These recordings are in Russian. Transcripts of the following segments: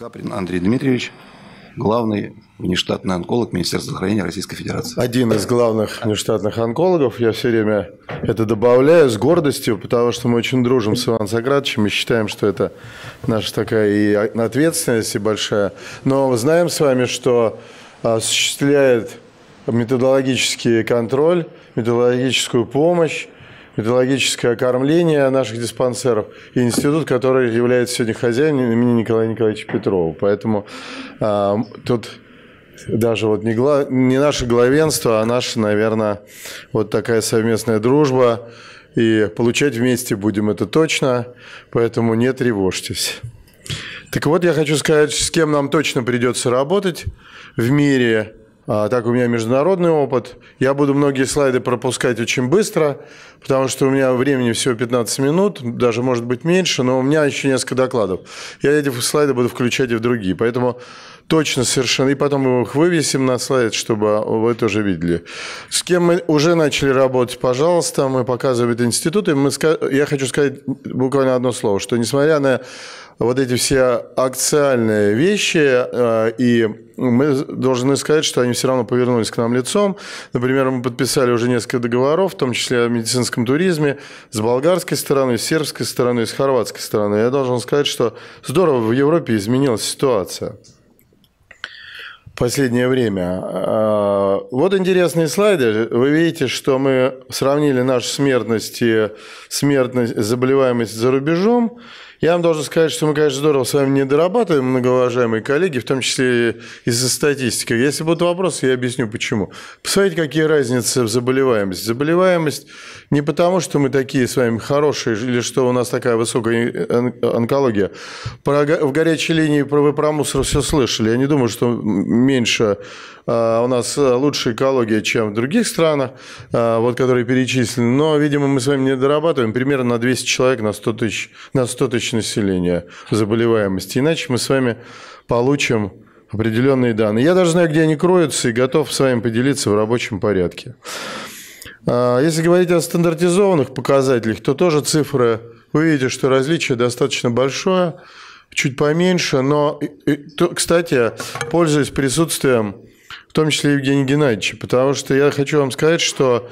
Каприн Андрей Дмитриевич, главный внештатный онколог Министерства здравоохранения Российской Федерации. Один из главных внештатных онкологов. Я все время это добавляю с гордостью, потому что мы очень дружим с Иваном Сократовичем и считаем, что это наша такая и ответственность и большая. Но знаем с вами, что осуществляет методологический контроль, методологическую помощь методологическое окормление наших диспансеров и институт, который является сегодня хозяином имени Николая Николаевича Петрова. Поэтому э, тут даже вот не, гла... не наше главенство, а наша, наверное, вот такая совместная дружба. И получать вместе будем это точно, поэтому не тревожьтесь. Так вот, я хочу сказать, с кем нам точно придется работать в мире – а, так у меня международный опыт. Я буду многие слайды пропускать очень быстро, потому что у меня времени всего 15 минут, даже может быть меньше, но у меня еще несколько докладов. Я эти слайды буду включать и в другие. Поэтому Точно, совершенно. И потом мы их вывесим на слайд, чтобы вы тоже видели. С кем мы уже начали работать, пожалуйста, мы показываем этот институт. И мы, я хочу сказать буквально одно слово, что несмотря на вот эти все акциальные вещи, э, и мы должны сказать, что они все равно повернулись к нам лицом. Например, мы подписали уже несколько договоров, в том числе о медицинском туризме, с болгарской стороны, с сербской стороны, с хорватской стороны. Я должен сказать, что здорово в Европе изменилась ситуация последнее время. А, вот интересные слайды. Вы видите, что мы сравнили нашу смертность и смертность, заболеваемость за рубежом. Я вам должен сказать, что мы, конечно, здорово с вами не дорабатываем, многоуважаемые коллеги, в том числе из-за статистики. Если будут вопросы, я объясню, почему. Посмотрите, какие разницы в заболеваемости. Заболеваемость не потому, что мы такие с вами хорошие, или что у нас такая высокая э, онкология. Про, в горячей линии про, вы про мусор все слышали. Я не думаю, что меньше а, у нас э, лучшая экология, чем в других странах, а, вот, которые перечислены. Но, видимо, мы с вами не дорабатываем. Примерно на 200 человек, на 100 тысяч, на 100 тысяч тысяч населения заболеваемости. Иначе мы с вами получим определенные данные. Я даже знаю, где они кроются, и готов с вами поделиться в рабочем порядке. А, если говорить о стандартизованных показателях, то тоже цифры, вы видите, что различие достаточно большое, чуть поменьше, но, кстати, пользуясь присутствием в том числе Евгения Геннадьевича, потому что я хочу вам сказать, что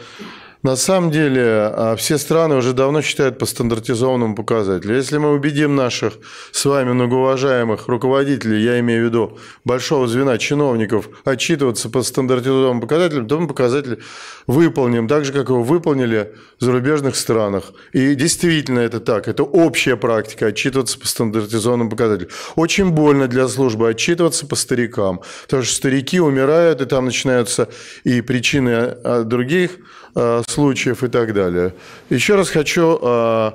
на самом деле, а, все страны уже давно считают по стандартизованному показателю. Если мы убедим наших с вами многоуважаемых руководителей, я имею в виду большого звена чиновников, отчитываться по стандартизованному показателю, то мы показатель выполним, так же, как его выполнили в зарубежных странах. И действительно это так. Это общая практика отчитываться по стандартизованному показателю. Очень больно для службы отчитываться по старикам, потому что старики умирают, и там начинаются и причины а, других Э, случаев и так далее. Еще раз хочу э,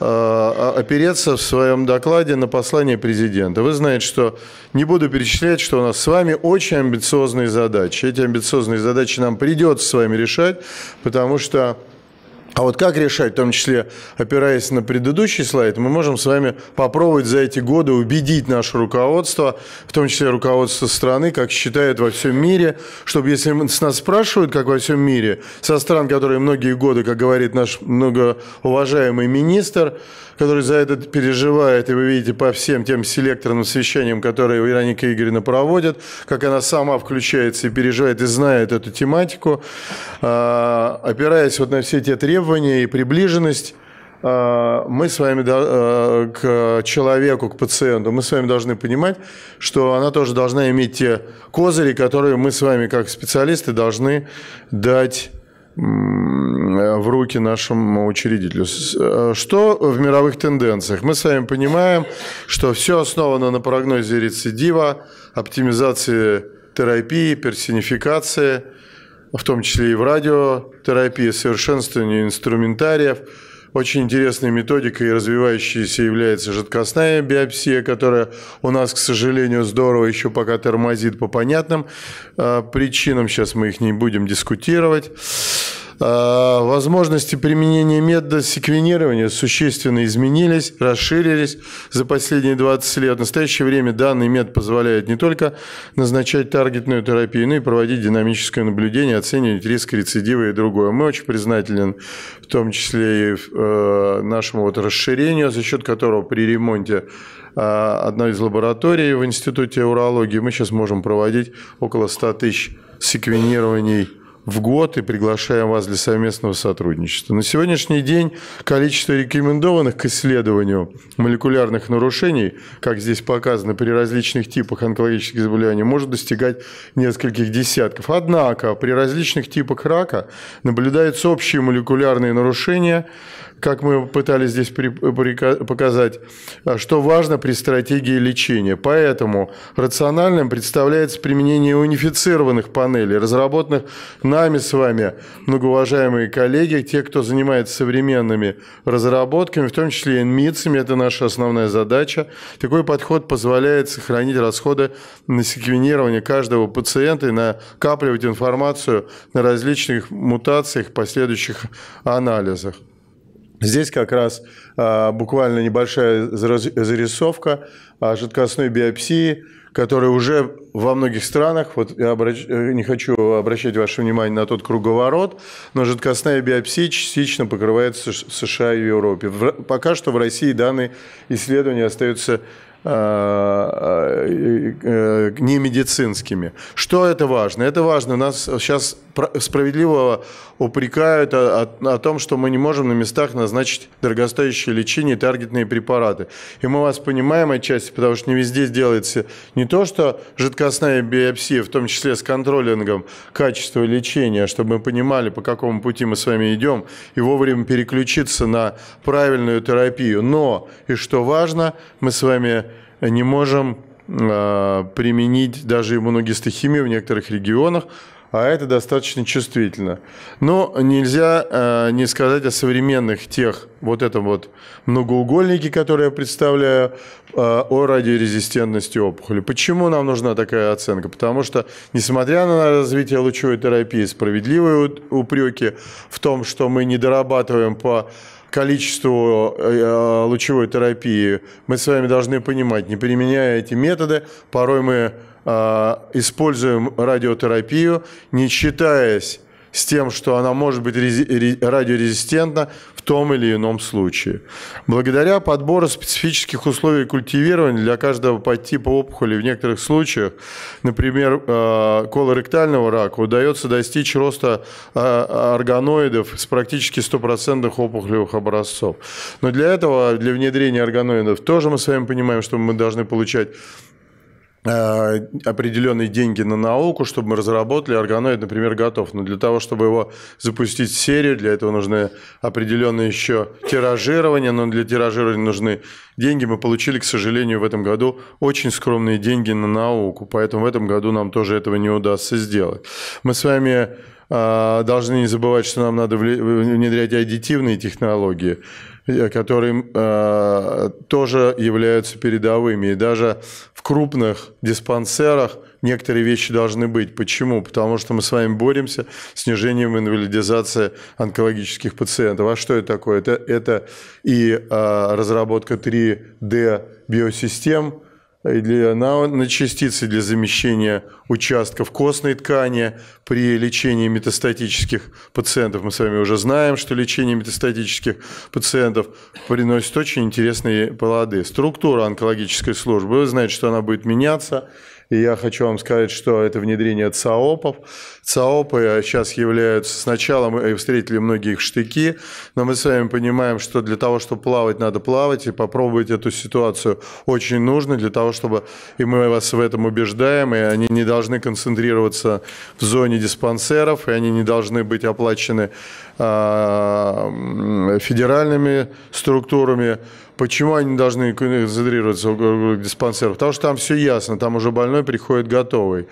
э, опереться в своем докладе на послание президента. Вы знаете, что не буду перечислять, что у нас с вами очень амбициозные задачи. Эти амбициозные задачи нам придется с вами решать, потому что а вот как решать, в том числе опираясь на предыдущий слайд, мы можем с вами попробовать за эти годы убедить наше руководство, в том числе руководство страны, как считают во всем мире, чтобы если с нас спрашивают, как во всем мире, со стран, которые многие годы, как говорит наш многоуважаемый министр, который за это переживает, и вы видите по всем тем селекторным совещаниям, которые Вероника Игоревна проводит, как она сама включается и переживает, и знает эту тематику, а, опираясь вот на все те требования и приближенность, а, мы с вами а, к человеку, к пациенту, мы с вами должны понимать, что она тоже должна иметь те козыри, которые мы с вами как специалисты должны дать в руки нашему учредителю. Э, что в мировых тенденциях? Мы с вами понимаем, что все основано на прогнозе рецидива, оптимизации терапии, персонификации, в том числе и в радиотерапии, совершенствованию инструментариев. Очень интересной методикой и развивающейся является жидкостная биопсия, которая у нас, к сожалению, здорово еще пока тормозит по понятным э, причинам. Сейчас мы их не будем дискутировать. А, возможности применения метода секвенирования существенно изменились, расширились за последние 20 лет. В настоящее время данный метод позволяет не только назначать таргетную терапию, но и проводить динамическое наблюдение, оценивать риск рецидива и другое. Мы очень признательны в том числе и э, нашему вот расширению, за счет которого при ремонте э, одной из лабораторий в Институте урологии мы сейчас можем проводить около 100 тысяч секвенирований в год и приглашаем вас для совместного сотрудничества. На сегодняшний день количество рекомендованных к исследованию молекулярных нарушений, как здесь показано при различных типах онкологических заболеваний, может достигать нескольких десятков. Однако при различных типах рака наблюдаются общие молекулярные нарушения, как мы пытались здесь показать, а, что важно при стратегии лечения. Поэтому рациональным представляется применение унифицированных панелей, разработанных на нами с вами, многоуважаемые коллеги, те, кто занимается современными разработками, в том числе и НМИЦами, это наша основная задача. Такой подход позволяет сохранить расходы на секвенирование каждого пациента и накапливать информацию на различных мутациях, последующих анализах. Здесь как раз а, буквально небольшая зарисовка а, жидкостной биопсии, которая уже во многих странах, вот я обращ, э, не хочу обращать ваше внимание на тот круговорот, но жидкостная биопсия частично покрывается США и Европе. В, пока что в России данные исследования остаются Э, э, э, не медицинскими. Что это важно? Это важно. Нас сейчас справедливо упрекают о, о, о том, что мы не можем на местах назначить дорогостоящие лечения и таргетные препараты. И мы вас понимаем отчасти, потому что не везде делается не то, что жидкостная биопсия, в том числе с контролингом качества лечения, чтобы мы понимали, по какому пути мы с вами идем, и вовремя переключиться на правильную терапию. Но, и что важно, мы с вами не можем а, применить даже иммуногистохимию в некоторых регионах, а это достаточно чувствительно. Но нельзя э, не сказать о современных тех, вот этом вот многоугольнике, которые я представляю, э, о радиорезистентности опухоли. Почему нам нужна такая оценка? Потому что, несмотря на развитие лучевой терапии, справедливые упреки в том, что мы не дорабатываем по количеству э, э, лучевой терапии, мы с вами должны понимать, не применяя эти методы, порой мы э, используем радиотерапию, не считаясь с тем, что она может быть радиорезистентна в том или ином случае. Благодаря подбору специфических условий культивирования для каждого подтипа опухоли в некоторых случаях, например, э, колоректального рака, удается достичь роста э, органоидов с практически 100% опухолевых образцов. Но для этого, для внедрения органоидов, тоже мы с вами понимаем, что мы должны получать Э, определенные деньги на науку, чтобы мы разработали органоид, например, готов. Но для того, чтобы его запустить в серию, для этого нужны определенные еще тиражирования, но для тиражирования нужны деньги. Мы получили, к сожалению, в этом году очень скромные деньги на науку, поэтому в этом году нам тоже этого не удастся сделать. Мы с вами э, должны не забывать, что нам надо внедрять аддитивные технологии. Э, которые э, тоже являются передовыми. И даже в крупных диспансерах некоторые вещи должны быть. Почему? Потому что мы с вами боремся с снижением инвалидизации онкологических пациентов. А что это такое? Это, это и э, разработка 3D биосистем – для на на частицы для замещения участков костной ткани при лечении метастатических пациентов. Мы с вами уже знаем, что лечение метастатических пациентов приносит очень интересные плоды. Структура онкологической службы, вы знаете, что она будет меняться – и я хочу вам сказать, что это внедрение ЦАОПов. ЦАОПы сейчас э, являются... Сначала мы встретили многих штыки, но мы с вами понимаем, что для того, чтобы плавать, надо плавать, и попробовать эту ситуацию очень нужно для того, чтобы... И мы вас в этом убеждаем, и они не должны концентрироваться в зоне диспансеров, и они не должны быть оплачены а, федеральными структурами, Почему они должны концентрироваться около диспансера? Потому что там все ясно, там уже больной приходит готовый.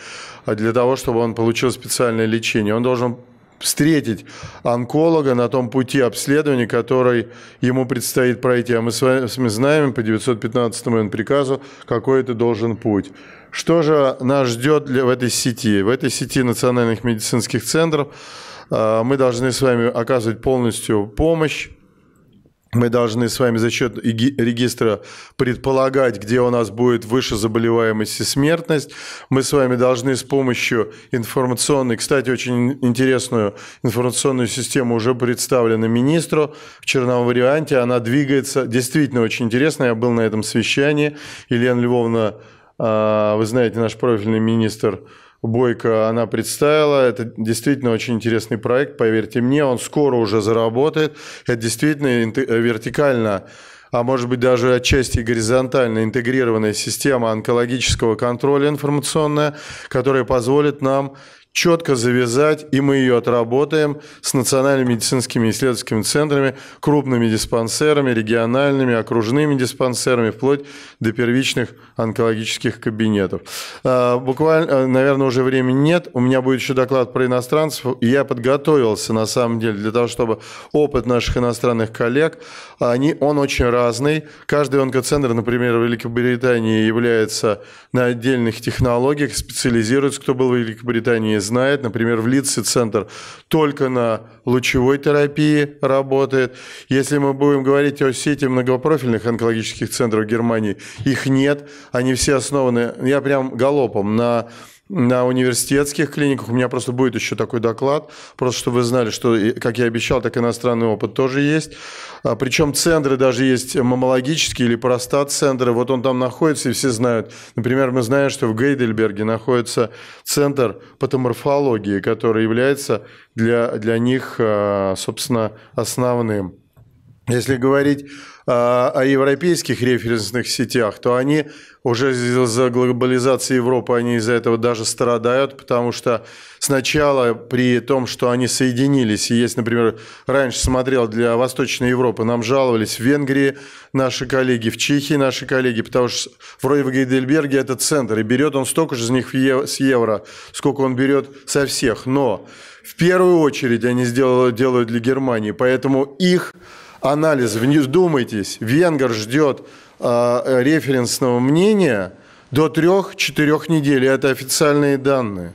А для того, чтобы он получил специальное лечение, он должен встретить онколога на том пути обследования, который ему предстоит пройти. А мы с вами знаем по 915 му приказу, какой это должен путь. Что же нас ждет в этой сети? В этой сети национальных медицинских центров а, мы должны с вами оказывать полностью помощь мы должны с вами за счет регистра предполагать, где у нас будет выше заболеваемость и смертность. Мы с вами должны с помощью информационной, кстати, очень интересную информационную систему уже представлена министру в черном варианте. Она двигается действительно очень интересно. Я был на этом совещании. Елена Львовна, а, вы знаете, наш профильный министр Бойко она представила. Это действительно очень интересный проект, поверьте мне. Он скоро уже заработает. Это действительно вертикально а может быть даже отчасти горизонтально интегрированная система онкологического контроля информационная, которая позволит нам четко завязать, и мы ее отработаем с национальными медицинскими исследовательскими центрами, крупными диспансерами, региональными, окружными диспансерами, вплоть до первичных онкологических кабинетов. А, буквально, э, наверное, уже времени нет. У меня будет еще доклад про иностранцев. Я подготовился, на самом деле, для того, чтобы опыт наших иностранных коллег, а они, он очень разный. Каждый онкоцентр, например, в Великобритании является на отдельных технологиях, специализируется, кто был в Великобритании, знает. Например, в Лидсе центр только на лучевой терапии работает. Если мы будем говорить о сети многопрофильных онкологических центров Германии, их нет. Они все основаны, я прям галопом, на на университетских клиниках. У меня просто будет еще такой доклад, просто чтобы вы знали, что, как я обещал, так иностранный опыт тоже есть. А, причем центры даже есть мамологические или простат-центры. Вот он там находится, и все знают. Например, мы знаем, что в Гейдельберге находится центр патоморфологии, который является для, для них, а, собственно, основным. Если говорить а, о европейских референсных сетях, то они уже из-за глобализации Европы, они из-за этого даже страдают, потому что сначала при том, что они соединились, и есть, например, раньше смотрел для Восточной Европы, нам жаловались в Венгрии наши коллеги, в Чехии наши коллеги, потому что в Ройве-Гейдельберге это центр, и берет он столько же с них с евро, сколько он берет со всех, но в первую очередь они сделают делают для Германии, поэтому их анализ, вдумайтесь, Венгер ждет э, референсного мнения до 3-4 недель, это официальные данные.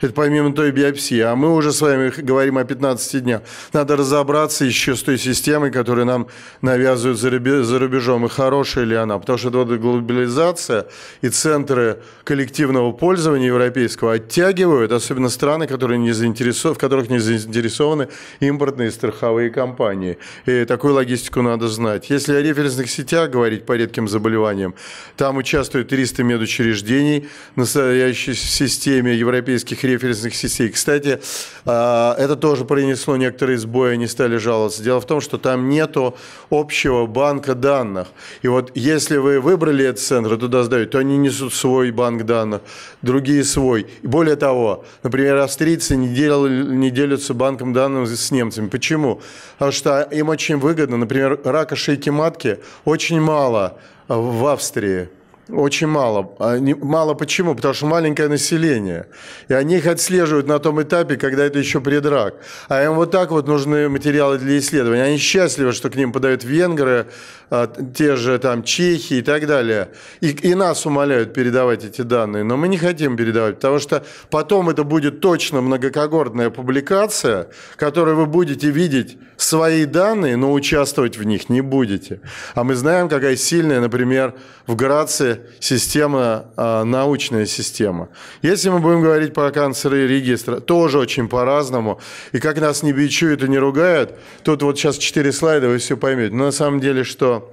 Это помимо той биопсии. А мы уже с вами говорим о 15 днях. Надо разобраться еще с той системой, которую нам навязывают за рубежом. И хорошая ли она? Потому что это глобализация и центры коллективного пользования европейского оттягивают, особенно страны, которые не заинтересов... в которых не заинтересованы импортные страховые компании. И такую логистику надо знать. Если о референсных сетях говорить по редким заболеваниям, там участвуют 300 медучреждений, настоящей системе европейских референсных сетей. Кстати, а, это тоже принесло некоторые сбои, они стали жаловаться. Дело в том, что там нету общего банка данных. И вот если вы выбрали этот центр и туда сдаете, то они несут свой банк данных, другие свой. И более того, например, австрийцы не, делали, не делятся банком данных с немцами. Почему? Потому что им очень выгодно, например, рака шейки матки очень мало в Австрии. Очень мало. А мало почему? Потому что маленькое население. И они их отслеживают на том этапе, когда это еще предрак. А им вот так вот нужны материалы для исследования. Они счастливы, что к ним подают венгры, а, те же там чехи и так далее. И, и нас умоляют передавать эти данные, но мы не хотим передавать, потому что потом это будет точно многокогортная публикация, в которой вы будете видеть свои данные, но участвовать в них не будете. А мы знаем, какая сильная, например, в Грации система а, научная система. Если мы будем говорить про канцеры и тоже очень по-разному. И как нас не бичуют и не ругают, тут вот сейчас четыре слайда, вы все поймете. Но на самом деле, что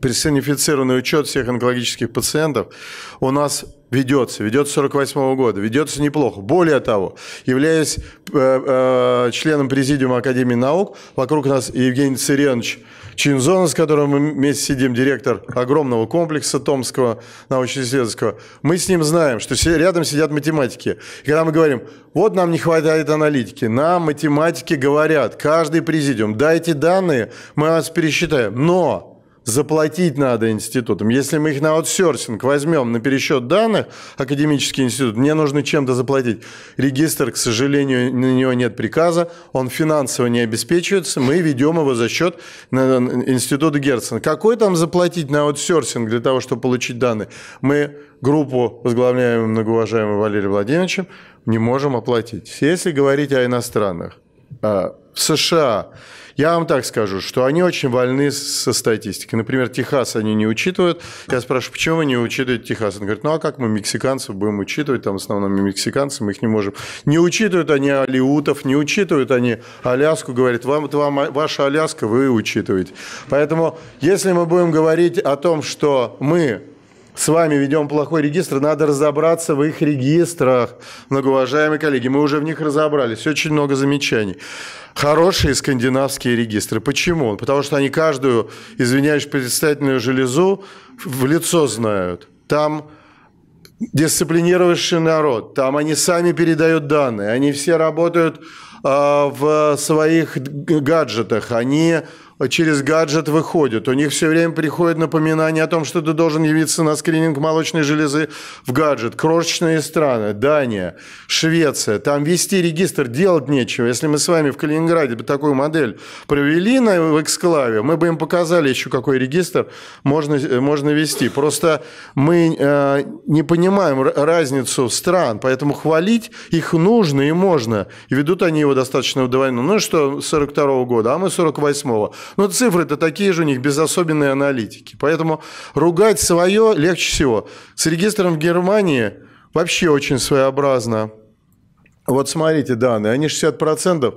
персонифицированный учет всех онкологических пациентов у нас ведется, ведется с 48 года, ведется неплохо. Более того, являясь э, э, членом Президиума Академии наук, вокруг нас Евгений Цыренович Чинзона, с которым мы вместе сидим, директор огромного комплекса Томского научно-исследовательского, мы с ним знаем, что рядом сидят математики. И когда мы говорим, вот нам не хватает аналитики, нам математики говорят, каждый президиум, дайте данные, мы вас пересчитаем. Но заплатить надо институтам. Если мы их на аутсорсинг возьмем на пересчет данных, академический институт, мне нужно чем-то заплатить. Регистр, к сожалению, на него нет приказа, он финансово не обеспечивается, мы ведем его за счет института Герцена. Какой там заплатить на аутсорсинг для того, чтобы получить данные? Мы группу, возглавляемую многоуважаемый Валерий Владимировичем, не можем оплатить. Если говорить о иностранных, а, в США я вам так скажу, что они очень больны со статистикой. Например, Техас они не учитывают. Я спрашиваю, почему вы не учитываете Техас? Он говорит, ну а как мы мексиканцев будем учитывать? Там в основном мы мексиканцы, мы их не можем. Не учитывают они алиутов, не учитывают они Аляску. Говорит, вам, вам ваша Аляска, вы учитываете. Поэтому, если мы будем говорить о том, что мы с вами ведем плохой регистр, надо разобраться в их регистрах. Многоуважаемые коллеги, мы уже в них разобрались, очень много замечаний. Хорошие скандинавские регистры. Почему? Потому что они каждую, извиняюсь, предстательную железу в лицо знают. Там дисциплинировавший народ, там они сами передают данные, они все работают э, в своих гаджетах, они через гаджет выходят. У них все время приходит напоминание о том, что ты должен явиться на скрининг молочной железы в гаджет. Крошечные страны, Дания, Швеция, там вести регистр делать нечего. Если мы с вами в Калининграде бы такую модель провели на, в Эксклаве, мы бы им показали еще, какой регистр можно, можно вести. Просто мы э, не понимаем разницу стран, поэтому хвалить их нужно и можно. И ведут они его достаточно удовольно. Ну что, 42 -го года, а мы 48 -го. Но ну, цифры-то такие же у них, без особенной аналитики. Поэтому ругать свое легче всего. С регистром в Германии вообще очень своеобразно. Вот смотрите данные, они 60%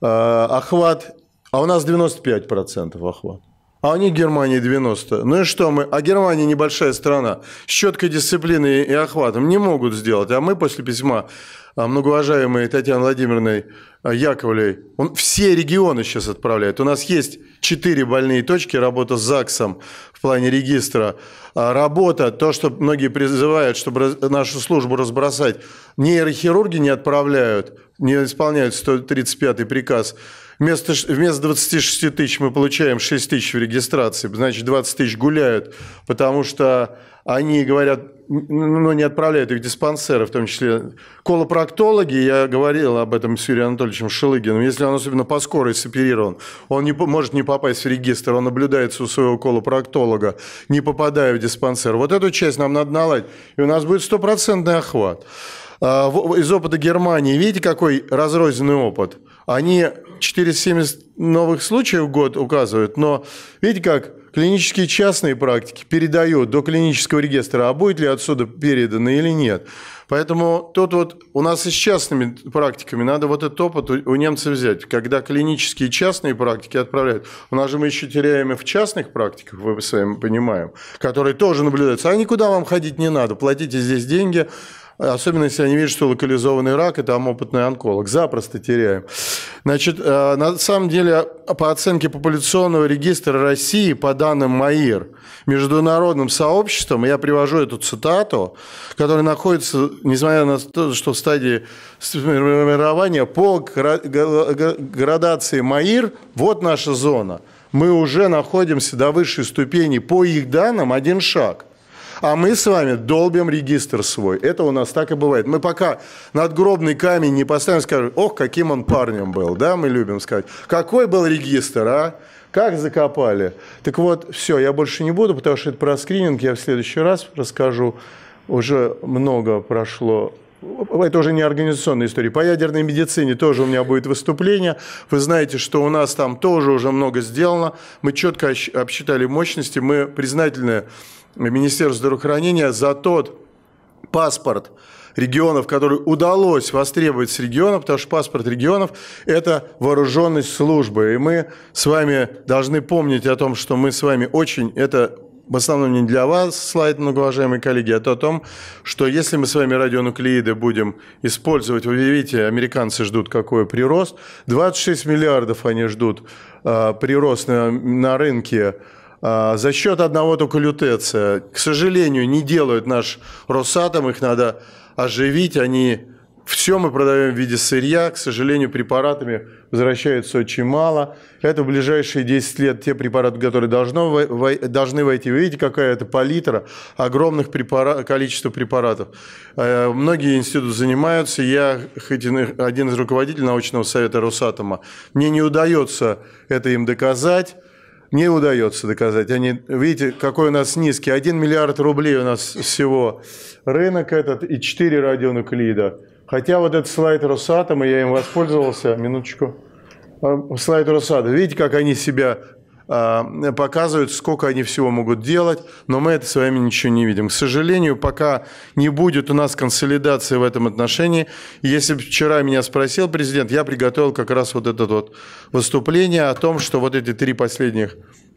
э, охват, а у нас 95% охват. А они Германии 90. Ну и что мы? А Германия небольшая страна. С четкой дисциплиной и охватом не могут сделать. А мы после письма а, многоуважаемой Татьяны Владимировной а, Яковлей, он все регионы сейчас отправляет. У нас есть четыре больные точки, работа с ЗАГСом в плане регистра. А, работа, то, что многие призывают, чтобы нашу службу разбросать, нейрохирурги не отправляют, не исполняют 135-й приказ – Вместо, вместо 26 тысяч мы получаем 6 тысяч в регистрации, значит, 20 тысяч гуляют, потому что они говорят, но ну, не отправляют их в диспансеры, в том числе колопроктологи, я говорил об этом с Юрием Анатольевичем Шилыгиным. если он особенно по скорой соперирован, он не, может не попасть в регистр, он наблюдается у своего колопроктолога, не попадая в диспансер. Вот эту часть нам надо наладить, и у нас будет стопроцентный охват. А, из опыта Германии, видите, какой разрозненный опыт? Они 470 новых случаев в год указывают, но видите как, клинические частные практики передают до клинического регистра, а будет ли отсюда передано или нет. Поэтому тут вот у нас и с частными практиками надо вот этот опыт у немцев взять. Когда клинические частные практики отправляют, у нас же мы еще теряем и в частных практиках, вы с вами понимаем, которые тоже наблюдаются. А никуда вам ходить не надо, платите здесь деньги, Особенно, если они видят, что локализованный рак, и там опытный онколог. Запросто теряем. Значит, э, на самом деле, по оценке популяционного регистра России, по данным МАИР, международным сообществом, я привожу эту цитату, которая находится, несмотря на то, что в стадии формирования, по градации МАИР, вот наша зона, мы уже находимся до высшей ступени, по их данным, один шаг – а мы с вами долбим регистр свой. Это у нас так и бывает. Мы пока надгробный камень не поставим, скажем, ох, каким он парнем был, да, мы любим сказать. Какой был регистр, а? Как закопали? Так вот, все, я больше не буду, потому что это про скрининг я в следующий раз расскажу. Уже много прошло это уже не организационная история. По ядерной медицине тоже у меня будет выступление. Вы знаете, что у нас там тоже уже много сделано. Мы четко обсчитали мощности. Мы признательны Министерству здравоохранения за тот паспорт регионов, который удалось востребовать с регионов. потому что паспорт регионов – это вооруженность службы. И мы с вами должны помнить о том, что мы с вами очень, это в основном не для вас слайд, многоуважаемые коллеги, а то о том, что если мы с вами радионуклеиды будем использовать, вы видите, американцы ждут какой прирост, 26 миллиардов они ждут э, прирост на, на рынке э, за счет одного только лютеция. К сожалению, не делают наш Росатом, их надо оживить, они все мы продаем в виде сырья. К сожалению, препаратами возвращается очень мало. Это в ближайшие 10 лет те препараты, которые должно, вой, должны войти. Вы видите, какая это палитра огромных препарат, количества препаратов. Э, многие институты занимаются. Я хоть один из руководителей научного совета Росатома. Мне не удается это им доказать не удается доказать. Они, видите, какой у нас низкий. 1 миллиард рублей у нас всего рынок этот и 4 радионуклида. Хотя вот этот слайд Росатома, я им воспользовался, минуточку, а, слайд Росатома. Видите, как они себя а, показывают, сколько они всего могут делать, но мы это с вами ничего не видим. К сожалению, пока не будет у нас консолидации в этом отношении. Если бы вчера меня спросил президент, я приготовил как раз вот это вот выступление о том, что вот эти три последних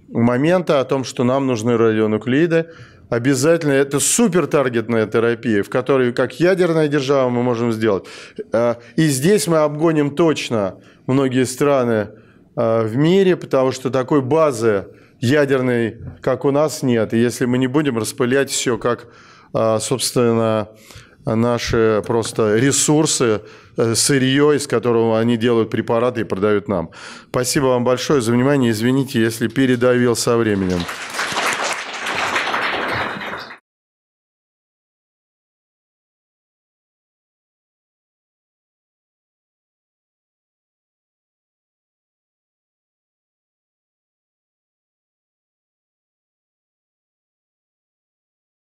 момента, о том, что нам нужны радионуклеиды, Обязательно. Это супер таргетная терапия, в которой, как ядерная держава, мы можем сделать. А, и здесь мы обгоним точно многие страны а, в мире, потому что такой базы ядерной, как у нас, нет. И если мы не будем распылять все, как, а, собственно, наши просто ресурсы, э, сырье, из которого они делают препараты и продают нам. Спасибо вам большое за внимание. Извините, если передавил со временем.